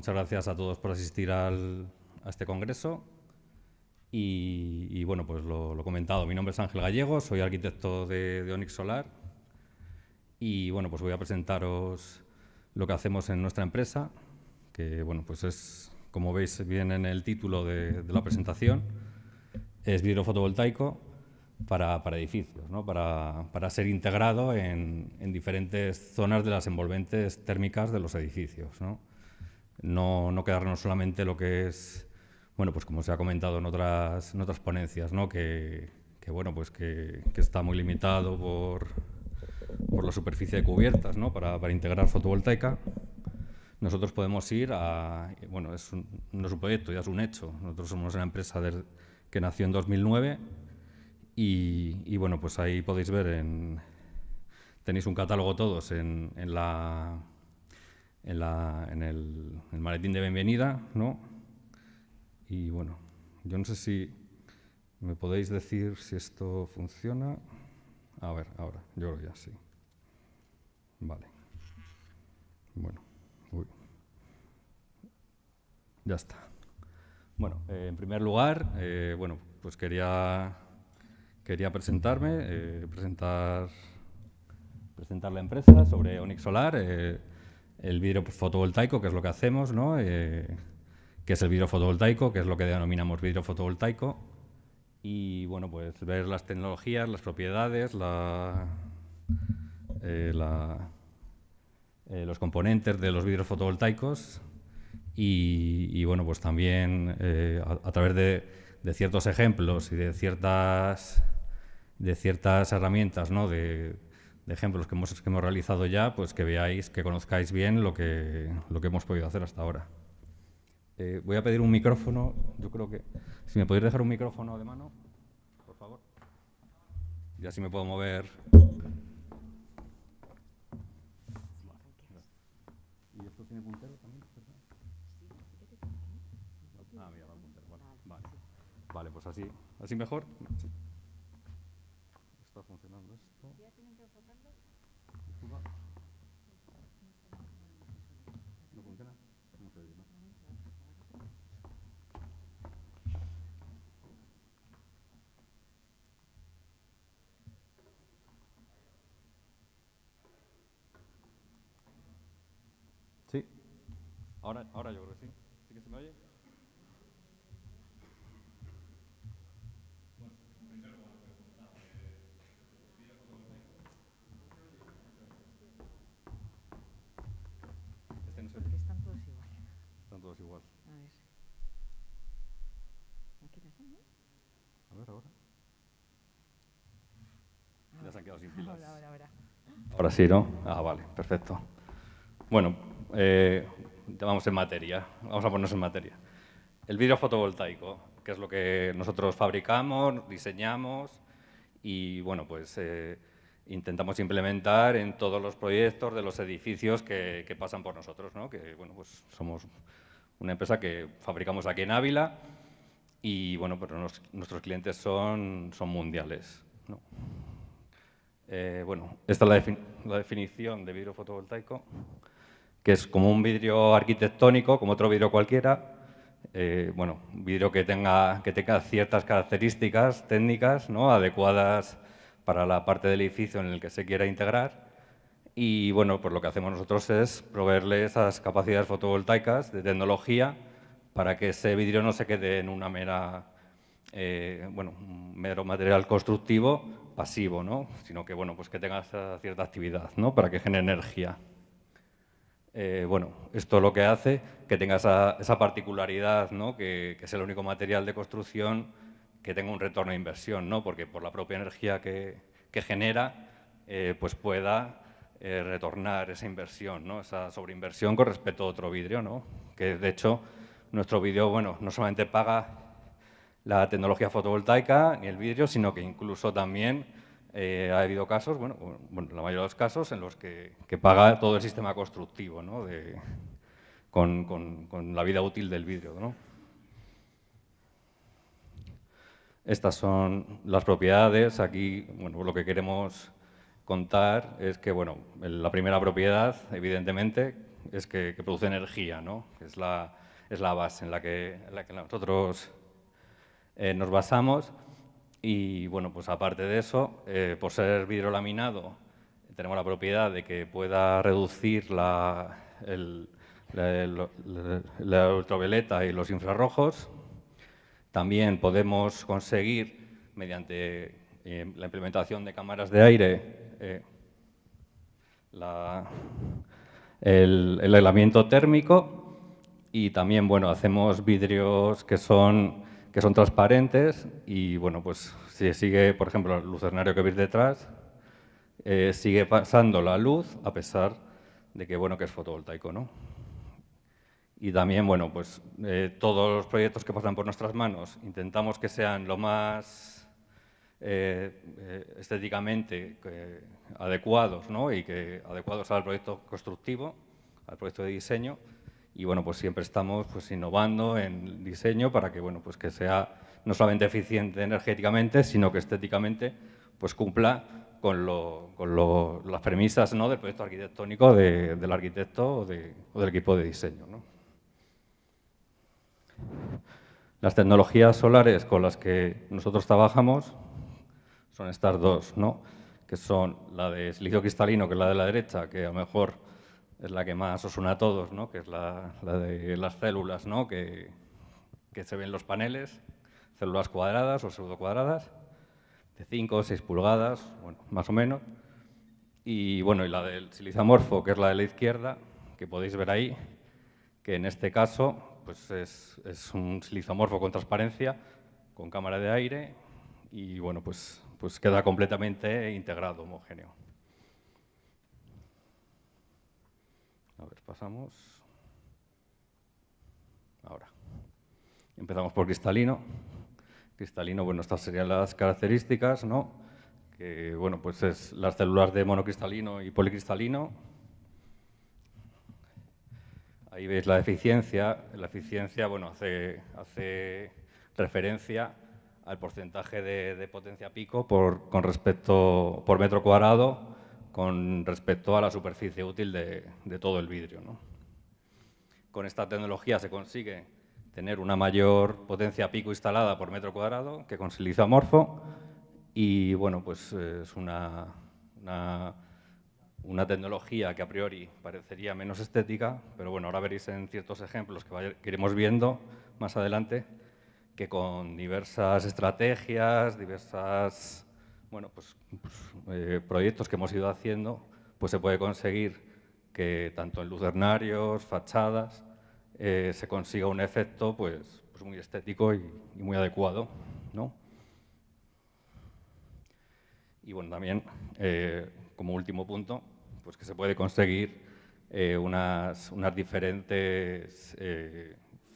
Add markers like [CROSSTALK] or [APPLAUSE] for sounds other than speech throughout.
Muchas gracias a todos por asistir a este congreso. Y, bueno, pues lo, he comentado, mi nombre es Ángel Gallego, soy arquitecto de, Onix Solar. Y bueno, pues voy a presentaros lo que hacemos en nuestra empresa, que bueno, pues es, como veis bien en el título de, la presentación, es vidrio fotovoltaico para, edificios, ¿no? para, ser integrado en, en, diferentes zonas de las envolventes térmicas de los edificios. ¿no? no, quedarnos solamente lo que es, bueno, pues como se ha comentado en otras, otras ponencias, que, bueno, pues que, está muy limitado por, por la superficie de cubiertas ¿no? para, integrar fotovoltaica. Nosotros podemos ir a, bueno, es un, no es un proyecto, ya es un hecho. Nosotros somos una empresa que nació en 2009 y, bueno, pues ahí podéis ver tenéis un catálogo todos en la en, el, maletín de bienvenida, ¿no? Y bueno, yo no sé si me podéis decir si esto funciona. A ver, ahora, yo creo ya sí. Vale. Bueno, uy. Ya está. Bueno, eh, en primer lugar, eh, bueno, pues quería, quería presentarme, eh, presentar, presentar la empresa sobre Onyx Solar el vidrio fotovoltaico, que es lo que hacemos, ¿no? Eh, que es el vidrio fotovoltaico, que es lo que denominamos vidrio fotovoltaico. Y bueno, pues ver las tecnologías, las propiedades, la, eh, eh, los componentes de los vidrios fotovoltaicos y, bueno, pues también a, través de, ciertos ejemplos y de ciertas, de ciertas herramientas, ¿no? De, ejemplos que hemos, que hemos realizado ya, pues que veáis, que conozcáis bien lo que, lo que hemos podido hacer hasta ahora. Eh, voy a pedir un micrófono, yo creo que... Si me podéis dejar un micrófono de mano, por favor. Ya así me puedo mover. ¿Y esto tiene puntero también? Ah, mira, el puntero. Vale. vale, pues así, así mejor. Ahora, ahora yo creo que sí. ¿Sí que se me oye? Este Porque están todos igual. Están todos igual. A ver. Aquí las A ver, ahora. Ah, ya se han quedado sin [LAUGHS] pilas. Ahora, ahora, ahora. Ahora sí, ¿no? Ah, vale, perfecto. Bueno, eh, vamos en materia, vamos a ponernos en materia. El vidrio fotovoltaico, que es lo que nosotros fabricamos, diseñamos y bueno, pues eh, intentamos implementar en todos los proyectos de los edificios que, pasan por nosotros, ¿no? que pues somos una empresa que fabricamos aquí en Ávila y bueno, pero nuestros clientes son, son mundiales. Eh, bueno, esta es la definición de vidrio fotovoltaico que es como un vidrio arquitectónico, como otro vidrio cualquiera, eh, bueno, vidrio que tenga, que tenga ciertas características técnicas adecuadas para la parte del edificio en el que se quiera integrar. Y bueno, pues lo que hacemos nosotros es proveerle esas capacidades fotovoltaicas de tecnología para que ese vidrio no se quede en una mera, eh, bueno, un mero material constructivo pasivo, ¿no? sino que, bueno, pues que tenga cierta actividad ¿no? para que genere energía. Eh, bueno, esto lo que hace que tenga esa, particularidad, que, es el único material de construcción que tenga un retorno de inversión, ¿no? porque por la propia energía que, genera, eh, pues pueda eh, retornar esa inversión, ¿no? esa sobreinversión con respecto a otro vidrio, ¿no? que de hecho nuestro vidrio bueno, no solamente paga la tecnología fotovoltaica ni el vidrio, sino que incluso también eh, ha habido casos, bueno, bueno, la mayoría de los casos en los que, paga todo el sistema constructivo, ¿no? con, la vida útil del vidrio, ¿no? Estas son las propiedades. Aquí, bueno, lo que queremos contar es que, bueno, la primera propiedad, evidentemente, es que, produce energía, ¿no? Es la, es la base en la que, nosotros eh, nos basamos. Y bueno, pues aparte de eso, eh, por ser laminado, tenemos la propiedad de que pueda reducir la, el, ultravioleta y los infrarrojos. También podemos conseguir, mediante eh, la implementación de cámaras de aire, eh, el, el aislamiento térmico y también bueno, hacemos vidrios que son que son transparentes y, bueno, pues si sigue, por ejemplo, el lucernario que veis detrás, eh, sigue pasando la luz a pesar de que, bueno, que es fotovoltaico, ¿no? Y también, bueno, pues eh, todos los proyectos que pasan por nuestras manos intentamos que sean lo más eh, estéticamente adecuados, ¿no? Y que adecuados al proyecto constructivo, al proyecto de diseño, y bueno, pues siempre estamos pues, innovando en diseño para que, bueno, pues que sea no solamente eficiente energéticamente, sino que estéticamente pues cumpla con, lo, con lo, las premisas del proyecto arquitectónico de, del arquitecto o, del equipo de diseño. Las tecnologías solares con las que nosotros trabajamos son estas dos, ¿no? que son la de silicio cristalino, que es la de la derecha, que a lo mejor es la que más os une a todos, ¿no? que es la, de las células, ¿no? que, se ven los paneles, células cuadradas o pseudo cuadradas, de 5 o 6 pulgadas, más o menos. Y bueno, y la del silizamorfo, que es la de la izquierda, que podéis ver ahí, que en este caso pues es, es un silizamorfo con transparencia, con cámara de aire, y bueno, pues, pues queda completamente integrado, homogéneo. A ver, pasamos. Ahora. Empezamos por cristalino. Cristalino, bueno, estas serían las características, ¿no? Que, bueno, pues es las células de monocristalino y policristalino. Ahí veis la eficiencia. La eficiencia, bueno, hace, referencia al porcentaje de, potencia pico con respecto por metro cuadrado con respecto a la superficie útil de, todo el vidrio. Con esta tecnología se consigue tener una mayor potencia pico instalada por metro cuadrado que con silicio amorfo y bueno, pues eh, es una, una, tecnología que a priori parecería menos estética, pero bueno, ahora veréis en ciertos ejemplos que iremos viendo más adelante que con diversas estrategias, diversas bueno, pues, pues eh, proyectos que hemos ido haciendo, pues se puede conseguir que tanto en lucernarios, fachadas, eh, se consiga un efecto pues, pues muy estético y, muy adecuado. ¿no? Y bueno, también, eh, como último punto, pues que se puede conseguir unas, unas, diferentes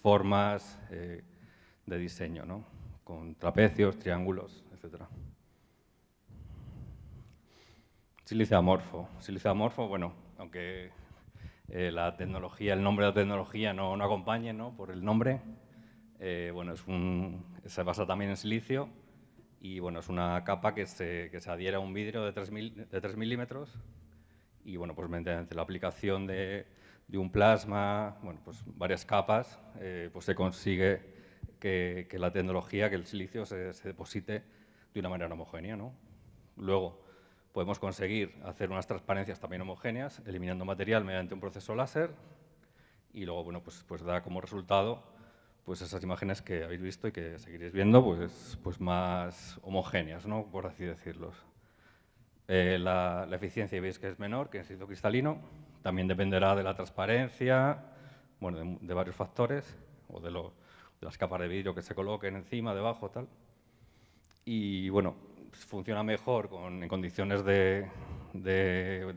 formas de diseño, ¿no? con trapecios, triángulos, etcétera. Silicio amorfo. silicio amorfo, bueno, aunque eh, la tecnología, el nombre de la tecnología no, no acompañe ¿no? por el nombre, eh, bueno, es se basa también en silicio y bueno, es una capa que se, que se adhiere a un vidrio de 3, milímetros y bueno, pues mediante la aplicación de, un plasma, bueno, pues varias capas, eh, pues se consigue que, la tecnología, que el silicio se, deposite de una manera homogénea, Luego, Podemos conseguir hacer unas transparencias también homogéneas, eliminando material mediante un proceso láser y luego, bueno, pues, pues da como resultado pues esas imágenes que habéis visto y que seguiréis viendo, pues, pues más homogéneas, ¿no? por así decirlo eh, la, eficiencia veis que es menor que en sitio cristalino. También dependerá de la transparencia, bueno, de, varios factores, o de, de, las capas de vidrio que se coloquen encima, debajo, tal. Y bueno, pues, funciona mejor con, en condiciones de,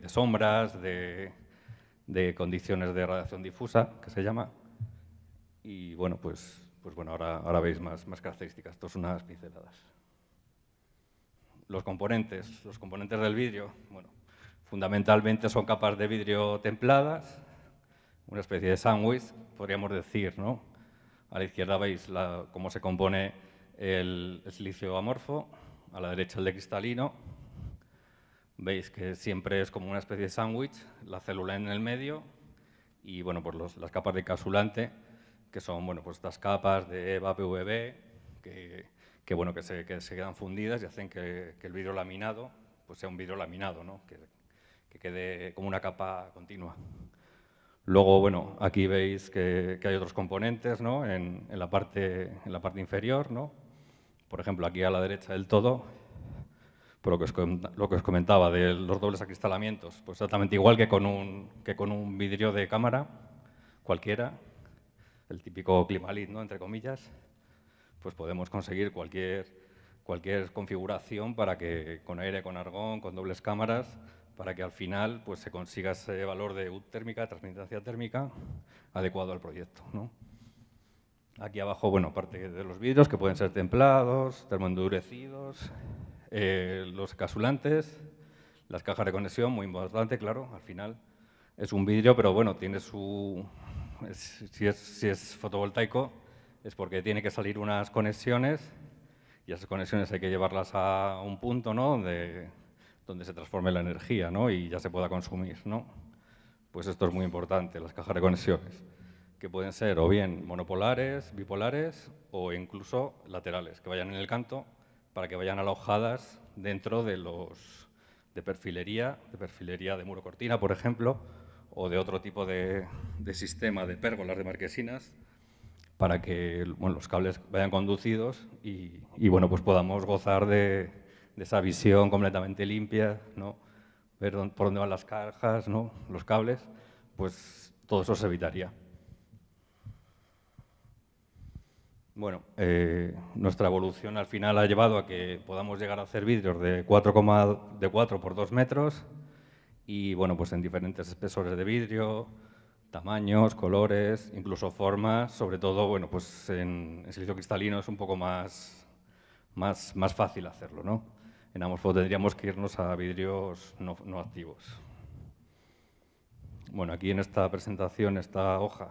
sombras, de, condiciones de radiación difusa, que se llama. Y bueno, pues, pues bueno, ahora, ahora veis más, más características. Esto es unas pinceladas. Los componentes, los componentes del vidrio, bueno, fundamentalmente son capas de vidrio templadas, una especie de sándwich, podríamos decir, ¿no? A la izquierda veis cómo se compone el silicio amorfo, a la derecha el de cristalino, veis que siempre es como una especie de sándwich, la célula en el medio y bueno, por pues las capas de casulante que son bueno, pues estas capas de EVA, PVB, que, bueno, que, se, que se quedan fundidas y hacen que, el vidrio laminado pues sea un vidrio laminado, ¿no? que, quede como una capa continua. Luego, bueno, aquí veis que, hay otros componentes, ¿no? En, la parte, en la parte inferior, ¿no? Por ejemplo, aquí a la derecha del todo, por lo que os, comentaba de los dobles acristalamientos, pues exactamente igual que con un, vidrio de cámara cualquiera, el típico climalit, ¿no? entre comillas, pues podemos conseguir cualquier, configuración para que con aire, con argón, con dobles cámaras, para que al final pues, se consiga ese valor de U térmica, transmitancia térmica, adecuado al proyecto. ¿no? Aquí abajo, bueno, parte de los vidrios, que pueden ser templados, termoendurecidos, eh, los casulantes, las cajas de conexión, muy importante, claro, al final es un vidrio, pero bueno, tiene su... si, es, fotovoltaico, es porque tiene que salir unas conexiones y esas conexiones hay que llevarlas a un punto ¿no? donde, se transforme la energía y ya se pueda consumir. ¿no? Pues esto es muy importante, las cajas de conexiones que pueden ser o bien monopolares, bipolares o incluso laterales, que vayan en el canto para que vayan alojadas dentro de los de perfilería, de perfilería de muro cortina, por ejemplo, o de otro tipo de, sistema de pérgolas de marquesinas, para que los cables vayan conducidos y, bueno, pues podamos gozar de, esa visión completamente limpia, ¿no? ver por dónde van las cajas, ¿no? los cables, pues todo eso se evitaría. Bueno, eh, nuestra evolución al final ha llevado a que podamos llegar a hacer vidrios de 4, de por 2 metros y bueno, pues en diferentes espesores de vidrio, tamaños, colores, incluso formas, sobre todo, bueno, pues en, silicio cristalino es un poco más, más, fácil hacerlo, ¿no? En Amorfo tendríamos que irnos a vidrios no, no activos. Bueno, aquí en esta presentación, esta hoja,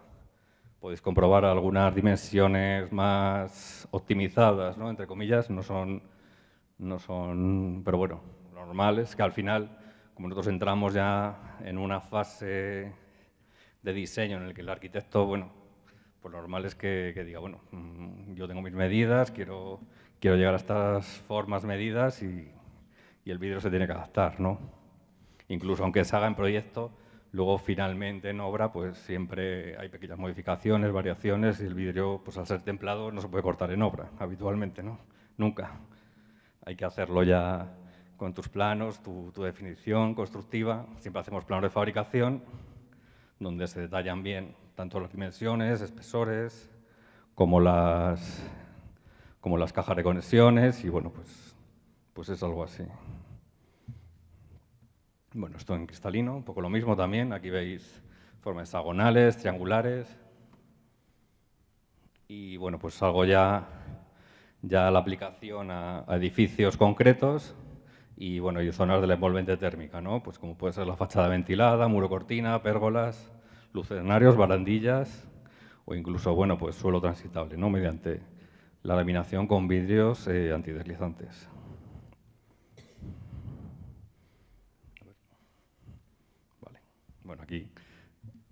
podéis comprobar algunas dimensiones más optimizadas, ¿no? entre comillas, no son, no son, pero bueno, normales, que al final, como nosotros entramos ya en una fase de diseño en el que el arquitecto, bueno, pues normal es que, diga, bueno, mm, yo tengo mis medidas, quiero, quiero llegar a estas formas medidas y, y el vidrio se tiene que adaptar, ¿no? Incluso aunque se haga en proyecto, Luego, finalmente, en obra, pues siempre hay pequeñas modificaciones, variaciones, y el vidrio, pues al ser templado, no se puede cortar en obra, habitualmente, ¿no? Nunca. Hay que hacerlo ya con tus planos, tu, definición constructiva. Siempre hacemos planos de fabricación, donde se detallan bien tanto las dimensiones, espesores, como las, como las cajas de conexiones, y bueno, pues, pues es algo así. Bueno, esto en cristalino, un poco lo mismo también. Aquí veis formas hexagonales, triangulares. Y bueno, pues salgo ya, ya la aplicación a, edificios concretos y bueno, y zonas de la envolvente térmica, ¿no? Pues como puede ser la fachada ventilada, muro cortina, pérgolas, lucernarios, barandillas o incluso, bueno, pues suelo transitable, ¿no? Mediante la laminación con vidrios eh, antideslizantes. Bueno, aquí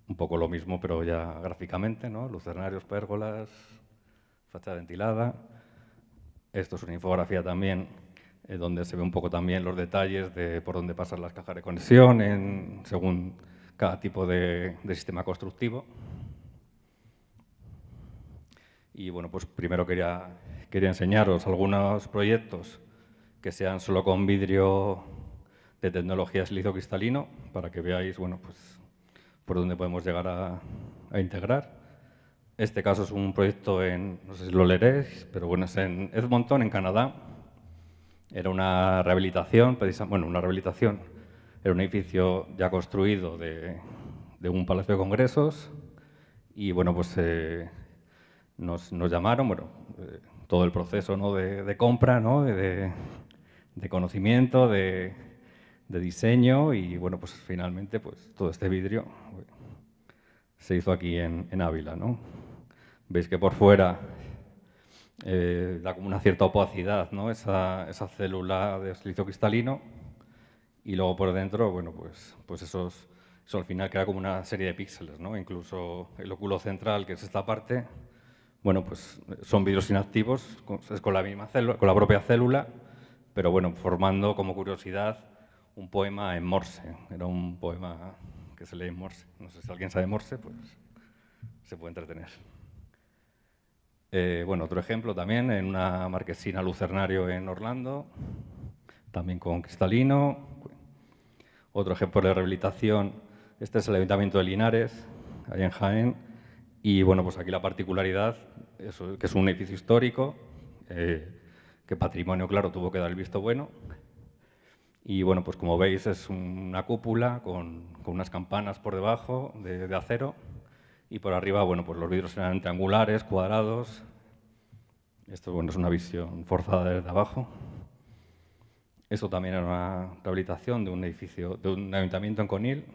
un poco lo mismo, pero ya gráficamente, ¿no? Lucernarios, pérgolas, fachada ventilada. Esto es una infografía también eh, donde se ve un poco también los detalles de por dónde pasan las cajas de conexión en, según cada tipo de, sistema constructivo. Y bueno, pues primero quería, quería enseñaros algunos proyectos que sean solo con vidrio de tecnologías liso cristalino para que veáis bueno, pues, por dónde podemos llegar a, integrar. Este caso es un proyecto en, no sé si lo leeréis, pero bueno, es en Edmonton, en Canadá. Era una rehabilitación, bueno, una rehabilitación, era un edificio ya construido de, de un palacio de congresos y bueno, pues eh, nos, llamaron, bueno, eh, todo el proceso ¿no? de, de, compra, ¿no? de, de conocimiento, de, de diseño y bueno, pues finalmente pues, todo este vidrio se hizo aquí en, en Ávila. Veis que por fuera eh, da como una cierta opacidad ¿no? esa, esa célula de silicio cristalino y luego por dentro, bueno, pues, pues esos, eso al final queda como una serie de píxeles, ¿no? incluso el óculo central, que es esta parte, bueno, pues son vidrios inactivos, es con la, misma célula, con la propia célula, pero bueno, formando como curiosidad un poema en Morse. Era un poema que se lee en Morse. No sé si alguien sabe Morse, pues se puede entretener. Eh, bueno, otro ejemplo también, en una marquesina lucernario en Orlando, también con cristalino. Otro ejemplo de rehabilitación, este es el Ayuntamiento de Linares, ahí en Jaén. Y bueno, pues aquí la particularidad, es que es un edificio histórico, eh, que patrimonio, claro, tuvo que dar el visto bueno, y bueno, pues como veis es una cúpula con, unas campanas por debajo de, acero y por arriba, bueno, pues los vidrios eran triangulares, cuadrados. Esto, bueno, es una visión forzada desde abajo. Esto también era una rehabilitación de un edificio, de un ayuntamiento en Conil.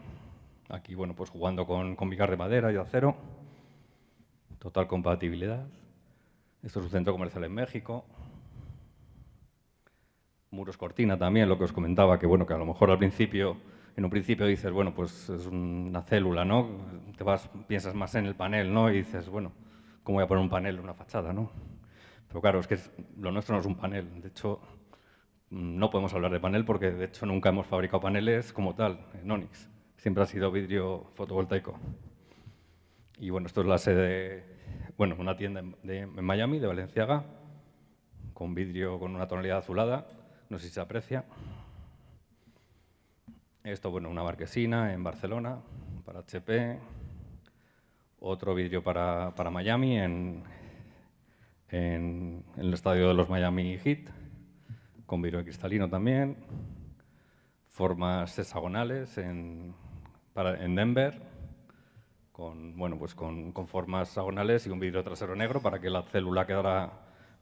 Aquí, bueno, pues jugando con, con vigas de madera y de acero. Total compatibilidad. Esto es un centro comercial en México muros cortina también, lo que os comentaba, que bueno, que a lo mejor al principio, en un principio dices, bueno, pues es una célula, ¿no? Te vas, piensas más en el panel, ¿no? Y dices, bueno, ¿cómo voy a poner un panel en una fachada, no? Pero claro, es que lo nuestro no es un panel. De hecho, mm, no podemos hablar de panel porque de hecho nunca hemos fabricado paneles como tal en Onyx. Siempre ha sido vidrio fotovoltaico. Y bueno, esto es la sede, bueno, una tienda en Miami, de Valenciaga, con vidrio con una tonalidad azulada no sé si se aprecia. Esto, bueno, una marquesina en Barcelona para HP, otro vidrio para, Miami en, el estadio de los Miami Heat, con vidrio cristalino también, formas hexagonales en, para, en Denver, con, bueno, pues con, con, formas hexagonales y un vidrio trasero negro para que la célula quedara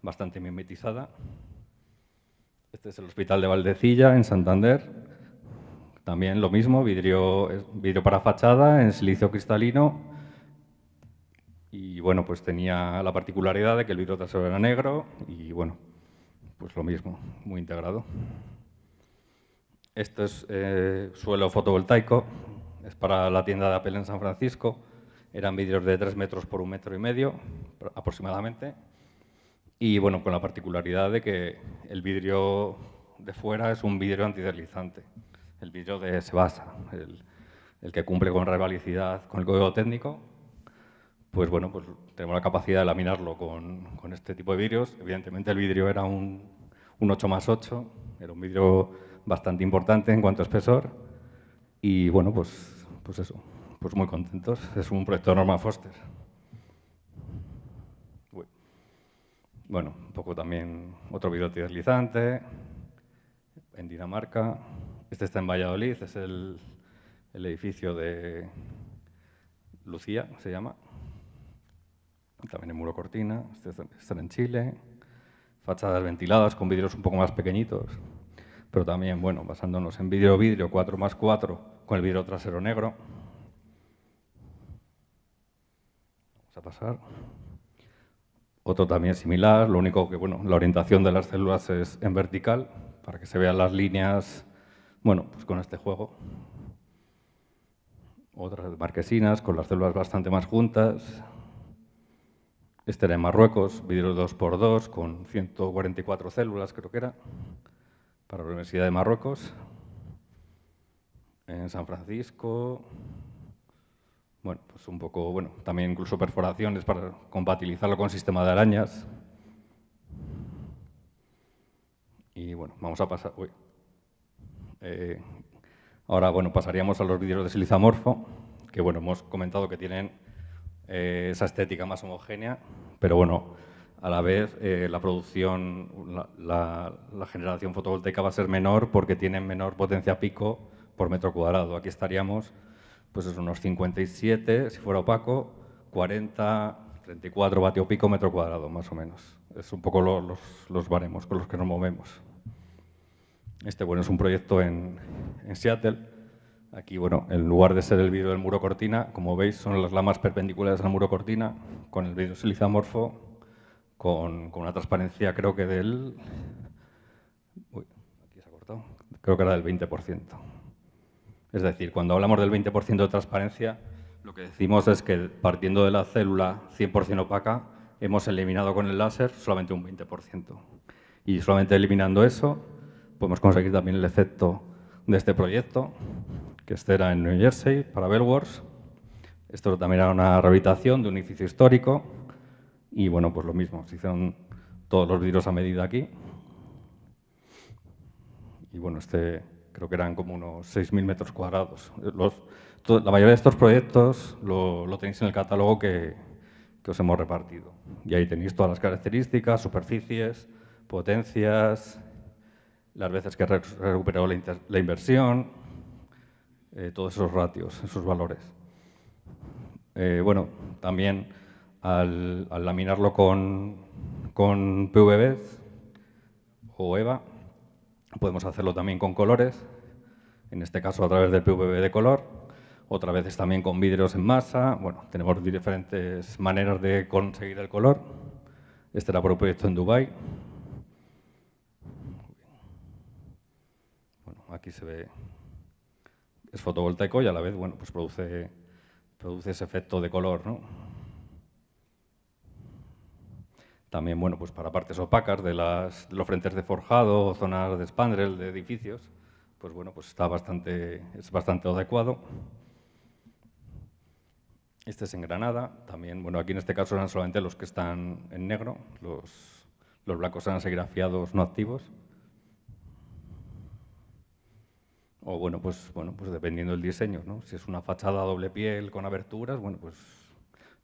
bastante mimetizada. Este es el Hospital de Valdecilla, en Santander. También lo mismo, vidrio, vidrio para fachada, en silicio cristalino. Y bueno, pues tenía la particularidad de que el vidrio trasero era negro y bueno, pues lo mismo, muy integrado. Este es eh, suelo fotovoltaico, es para la tienda de Apple en San Francisco. Eran vidrios de 3 metros por un metro y medio aproximadamente y bueno, con la particularidad de que el vidrio de fuera es un vidrio antiderlizante, el vidrio de Sebasa, el, el que cumple con rivalicidad con el código técnico. Pues bueno, pues tenemos la capacidad de laminarlo con, este tipo de vidrios. Evidentemente el vidrio era un, 8 más 8, era un vidrio bastante importante en cuanto a espesor. Y bueno, pues, pues eso, pues muy contentos. Es un proyecto de Norman Foster. bueno, un poco también otro vidrio deslizante, en Dinamarca. Este está en Valladolid, es el, edificio de Lucía, se llama. También en Muro Cortina, este está en Chile. Fachadas ventiladas con vidrios un poco más pequeñitos. Pero también, bueno, basándonos en vidrio-vidrio 4 más 4 con el vidrio trasero negro. Vamos a pasar. Otro también similar, lo único que bueno, la orientación de las células es en vertical, para que se vean las líneas, bueno, pues con este juego. Otras marquesinas, con las células bastante más juntas. Este era en Marruecos, vidrio 2x2 con 144 células, creo que era, para la Universidad de Marruecos. En San Francisco, bueno, pues un poco, bueno, también incluso perforaciones para compatibilizarlo con sistema de arañas. Y bueno, vamos a pasar... Eh, ahora, bueno, pasaríamos a los vidrios de silizamorfo, que bueno, hemos comentado que tienen eh, esa estética más homogénea, pero bueno, a la vez eh, la producción, la, generación fotovoltaica va a ser menor porque tienen menor potencia pico por metro cuadrado. Aquí estaríamos pues es unos 57, si fuera opaco, 40, 34 vatio pico metro cuadrado, más o menos. Es un poco los, los, baremos con los que nos movemos. Este, bueno, es un proyecto en, en Seattle. Aquí, bueno, en lugar de ser el vidrio del muro cortina, como veis, son las lamas perpendiculares al muro cortina, con el vidrio silizamorfo, con, con una transparencia creo que del... Uy, aquí se ha cortado. Creo que era del 20%. Es decir, cuando hablamos del 20% de transparencia, lo que decimos es que partiendo de la célula 100% opaca, hemos eliminado con el láser solamente un 20%. Y solamente eliminando eso, podemos conseguir también el efecto de este proyecto, que este era en New Jersey, para Wars. Esto también era una rehabilitación de un edificio histórico. Y bueno, pues lo mismo, se hicieron todos los vidrios a medida aquí. Y bueno, este creo que eran como unos 6.000 metros cuadrados. la mayoría de estos proyectos lo, tenéis en el catálogo que, os hemos repartido. Y ahí tenéis todas las características, superficies, potencias, las veces que ha recuperado la, inversión, eh, todos esos ratios, esos valores. Eh, bueno, también al, laminarlo con PVB o EVA, Podemos hacerlo también con colores, en este caso a través del PVB de color, otra vez también con vidrios en masa. Bueno, tenemos diferentes maneras de conseguir el color. Este era por un proyecto en Dubai. Bueno, aquí se ve, es fotovoltaico y a la vez, bueno, pues produce, produce ese efecto de color, ¿no? También, bueno, pues para partes opacas de, las, los frentes de forjado zonas de spandrel de edificios, pues bueno, pues está bastante, es bastante adecuado. Este es en Granada, también, bueno, aquí en este caso eran solamente los que están en negro, los, los blancos eran grafiados no activos. O bueno, pues bueno, pues dependiendo del diseño, ¿no? Si es una fachada doble piel con aberturas, bueno, pues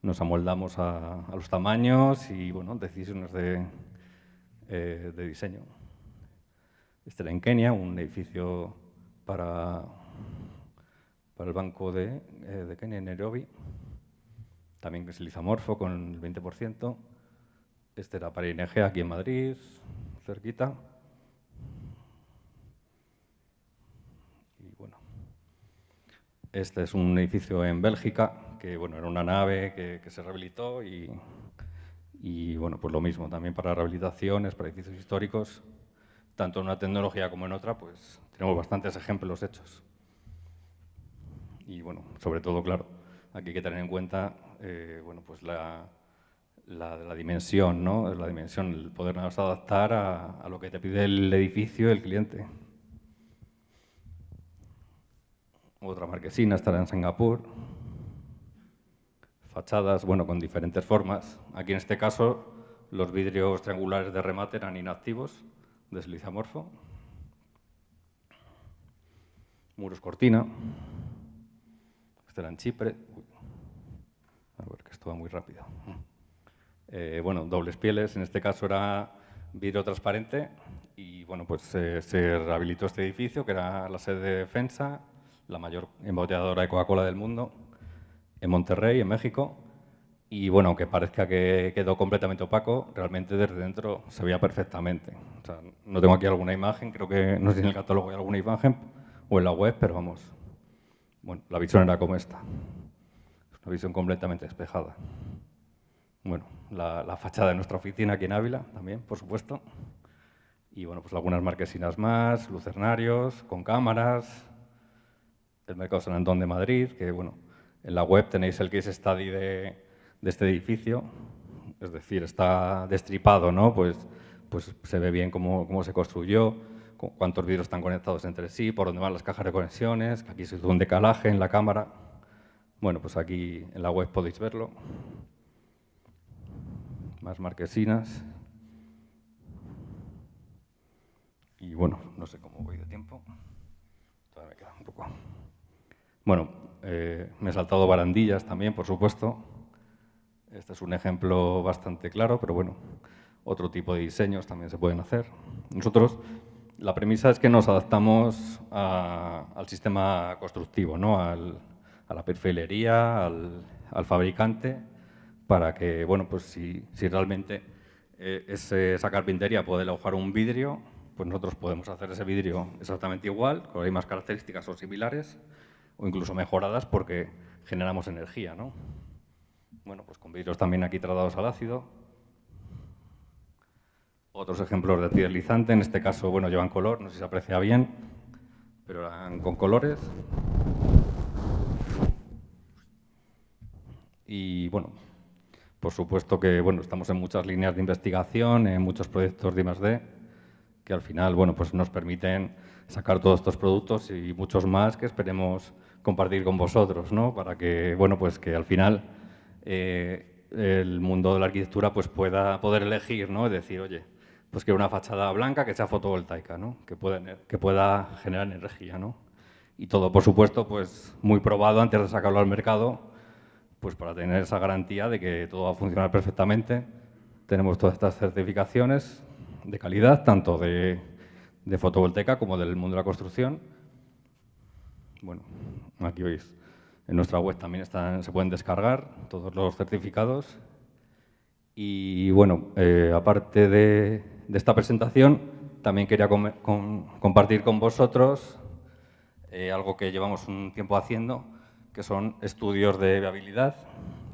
nos amoldamos a, los tamaños y bueno, decisiones eh, de, diseño. Este era en Kenia, un edificio para, para el banco de, eh, Kenia, en Nairobi, también que es lizamorfo con el 20%. Este era para ING aquí en Madrid, cerquita. Y bueno, este es un edificio en Bélgica, que bueno, era una nave que, se rehabilitó y, y, bueno, pues lo mismo, también para rehabilitaciones, para edificios históricos, tanto en una tecnología como en otra, pues tenemos bastantes ejemplos hechos. Y bueno, sobre todo, claro, aquí hay que tener en cuenta eh, bueno, pues la, la, dimensión, ¿no? La dimensión, el poder adaptar a, a, lo que te pide el edificio, el cliente. Otra marquesina estará en Singapur fachadas, bueno, con diferentes formas. Aquí en este caso los vidrios triangulares de remate eran inactivos, deslizamorfo. Muros cortina. Este era en Chipre. A ver, que esto va muy rápido. Eh, bueno, dobles pieles, en este caso era vidrio transparente y bueno, pues eh, se rehabilitó este edificio que era la sede de defensa, la mayor embotelladora de Coca-Cola del mundo en Monterrey, en México. Y bueno, aunque parezca que quedó completamente opaco, realmente desde dentro se veía perfectamente. no tengo aquí alguna imagen, creo que no sé si en el catálogo hay alguna imagen o en la web, pero vamos. Bueno, la visión era como esta. es Una visión completamente despejada. Bueno, la, fachada de nuestra oficina aquí en Ávila también, por supuesto. Y bueno, pues algunas marquesinas más, lucernarios, con cámaras, el mercado San Antón de Madrid, que bueno, en la web tenéis el case study de, este edificio, es decir, está destripado, ¿no? Pues, pues se ve bien cómo, cómo se construyó, cuántos vidrios están conectados entre sí, por dónde van las cajas de conexiones, aquí se hizo un decalaje en la cámara. Bueno, pues aquí en la web podéis verlo. Más marquesinas. Y bueno, no sé cómo voy de tiempo. Todavía me queda un poco. Bueno, eh, me he saltado barandillas también, por supuesto. Este es un ejemplo bastante claro, pero bueno, otro tipo de diseños también se pueden hacer. Nosotros, la premisa es que nos adaptamos al sistema constructivo, ¿no? a la perfilería, al, fabricante, para que, bueno, pues si, realmente eh, esa carpintería puede alojar un vidrio, pues nosotros podemos hacer ese vidrio exactamente igual, con las mismas características o similares, o incluso mejoradas porque generamos energía, ¿no? Bueno, pues con vidrios también aquí tratados al ácido. Otros ejemplos de antideslizante, en este caso, bueno, llevan color, no sé si se aprecia bien, pero eran con colores. Y bueno, por supuesto que bueno, estamos en muchas líneas de investigación, en muchos proyectos de I+.D., que al final bueno, pues nos permiten sacar todos estos productos y muchos más que esperemos compartir con vosotros, ¿no? Para que, bueno, pues que al final eh, el mundo de la arquitectura pues pueda poder elegir, ¿no? Es decir, oye, pues que una fachada blanca que sea fotovoltaica, ¿no? Que pueda, que pueda generar energía, ¿no? Y todo, por supuesto, pues muy probado antes de sacarlo al mercado, pues para tener esa garantía de que todo va a funcionar perfectamente. Tenemos todas estas certificaciones de calidad, tanto de, de fotovoltaica como del mundo de la construcción. Bueno aquí veis. En nuestra web también están, se pueden descargar todos los certificados. Y bueno, eh, aparte de, esta presentación, también quería compartir con vosotros eh, algo que llevamos un tiempo haciendo, que son estudios de viabilidad,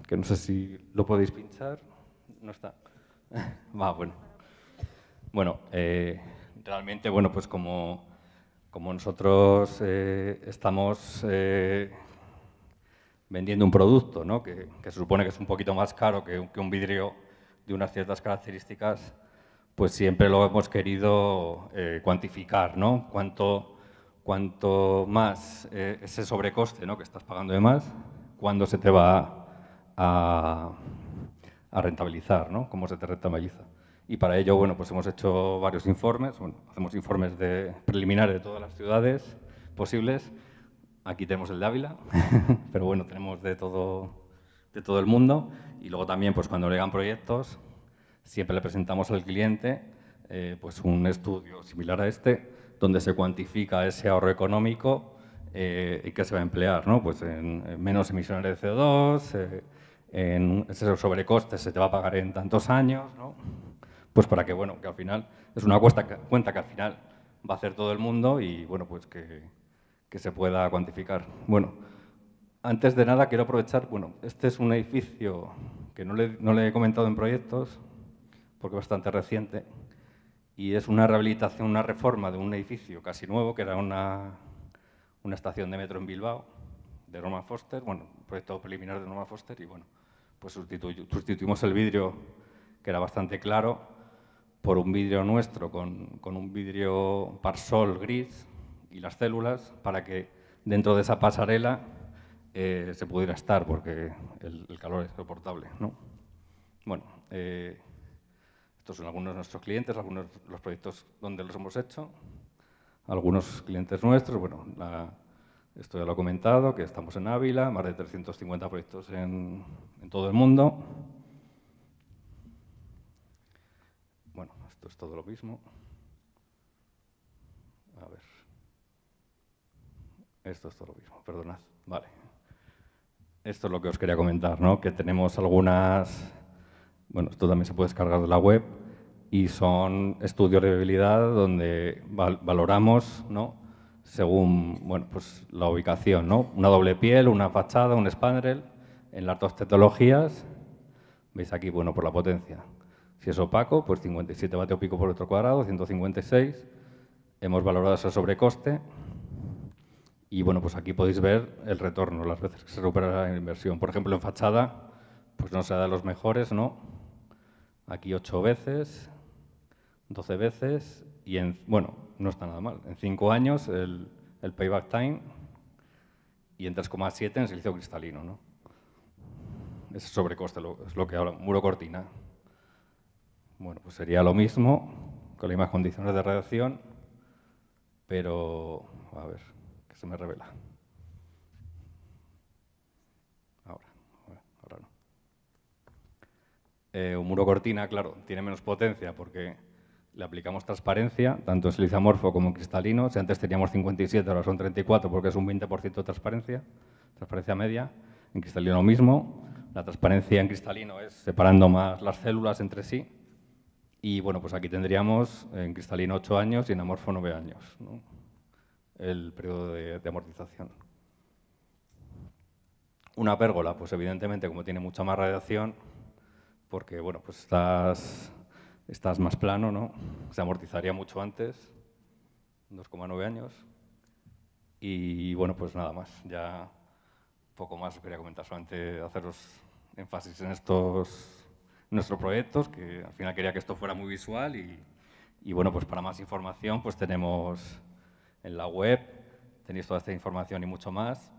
que no sé si lo podéis pinchar. No está. [LAUGHS] Va, bueno. Bueno, eh, realmente, bueno, pues como como nosotros eh, estamos eh, vendiendo un producto que, se supone que es un poquito más caro que, un vidrio de unas ciertas características, pues siempre lo hemos querido eh, cuantificar, ¿no? Cuanto, más ese sobrecoste ¿no? que estás pagando de más, cuándo se te va a, rentabilizar, ¿no? ¿Cómo se te rentabiliza? Y para ello, bueno, pues hemos hecho varios informes, hacemos informes de, preliminares de todas las ciudades posibles. Aquí tenemos el de Ávila, [LAUGHS] pero bueno, tenemos de todo, de todo el mundo. Y luego también, pues cuando llegan proyectos, siempre le presentamos al cliente eh, pues un estudio similar a este, donde se cuantifica ese ahorro económico eh, y que se va a emplear, ¿no? Pues en, menos emisiones de CO2, eh, en ese sobrecoste se te va a pagar en tantos años, ¿no? pues para que, bueno, que al final es una cuenta que al final va a hacer todo el mundo y, bueno, pues que, se pueda cuantificar. Bueno, antes de nada quiero aprovechar, bueno, este es un edificio que no le, he comentado en proyectos, porque es bastante reciente, y es una rehabilitación, una reforma de un edificio casi nuevo, que era una, una estación de metro en Bilbao, de Norman Foster, bueno, proyecto preliminar de Norman Foster, y bueno, pues sustituimos el vidrio, que era bastante claro, por un vidrio nuestro con, con un vidrio parsol gris y las células para que dentro de esa pasarela eh, se pudiera estar porque el, calor es soportable. ¿no? Bueno, eh, estos son algunos de nuestros clientes, algunos de los proyectos donde los hemos hecho, algunos clientes nuestros, bueno, esto ya lo he comentado, que estamos en Ávila, más de 350 proyectos en, en todo el mundo. Esto es todo lo mismo. A ver. Esto es todo lo mismo, perdonad. Vale. Esto es lo que os quería comentar, ¿no? Que tenemos algunas... Bueno, esto también se puede descargar de la web y son estudios de viabilidad donde valoramos, Según, bueno, pues la ubicación, ¿no? Una doble piel, una fachada, un spandrel, en las dos tecnologías. Veis aquí, bueno, por la potencia. Si es opaco, pues 57 vatios pico por metro cuadrado, 156. Hemos valorado ese sobrecoste. Y bueno, pues aquí podéis ver el retorno, las veces que se recupera la inversión. Por ejemplo, en fachada, pues no se da los mejores, ¿no? Aquí 8 veces, 12 veces y en, bueno, no está nada mal. En 5 años el, el payback time y en 3,7 en silicio cristalino, ¿no? Ese sobrecoste es lo que habla, muro cortina. Bueno, pues sería lo mismo con las mismas condiciones de radiación, pero a ver, que se me revela. Ahora, ahora no. Eh, un muro cortina, claro, tiene menos potencia porque le aplicamos transparencia, tanto en silizamorfo como en cristalino. Si antes teníamos 57, ahora son 34 porque es un 20% de transparencia, transparencia media. En cristalino lo mismo. La transparencia en cristalino es separando más las células entre sí y bueno, pues aquí tendríamos en cristalino 8 años y en amorfo 9 años, ¿no? el periodo de, amortización. Una pérgola, pues evidentemente como tiene mucha más radiación, porque bueno, pues estás, estás más plano, ¿no? Se amortizaría mucho antes, 2,9 años. Y bueno, pues nada más, ya poco más quería comentar, solamente haceros énfasis en estos nuestros proyectos, que al final quería que esto fuera muy visual y, bueno, pues para más información pues tenemos en la web, tenéis toda esta información y mucho más.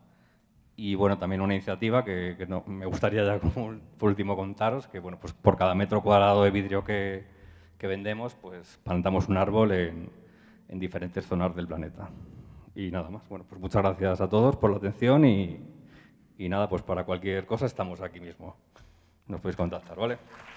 Y bueno, también una iniciativa que, me gustaría ya [LAUGHS] como, último contaros, que bueno, pues por cada metro cuadrado de vidrio que, vendemos, pues plantamos un árbol en, diferentes zonas del planeta. Y nada más. Bueno, pues muchas gracias a todos por la atención y, y nada, pues para cualquier cosa estamos aquí mismo nos podéis contactar, ¿vale?